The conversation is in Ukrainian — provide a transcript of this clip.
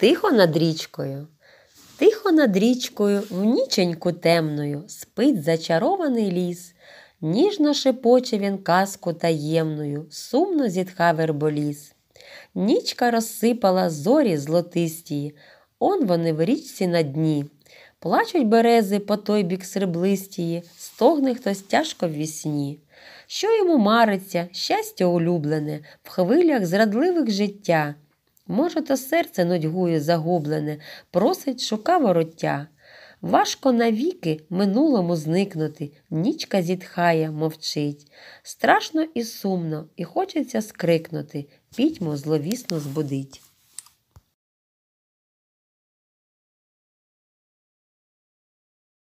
Тихо над річкою, тихо над річкою, в ніченьку темною, спить зачарований ліс, ніжно шепоче він казку таємною, сумно зітха верболіс. Нічка розсипала зорі злотистії, он вони в річці на дні. Плачуть берези по той бік среблистії, стогне хтось тяжко в вісні. Що йому мариться, щастя улюблене, в хвилях зрадливих життя. Може, то серце нудьгує загублене, просить шука вороття. Важко навіки минулому зникнути, нічка зітхає, мовчить. Страшно і сумно, і хочеться скрикнути, пітьму зловісно збудить.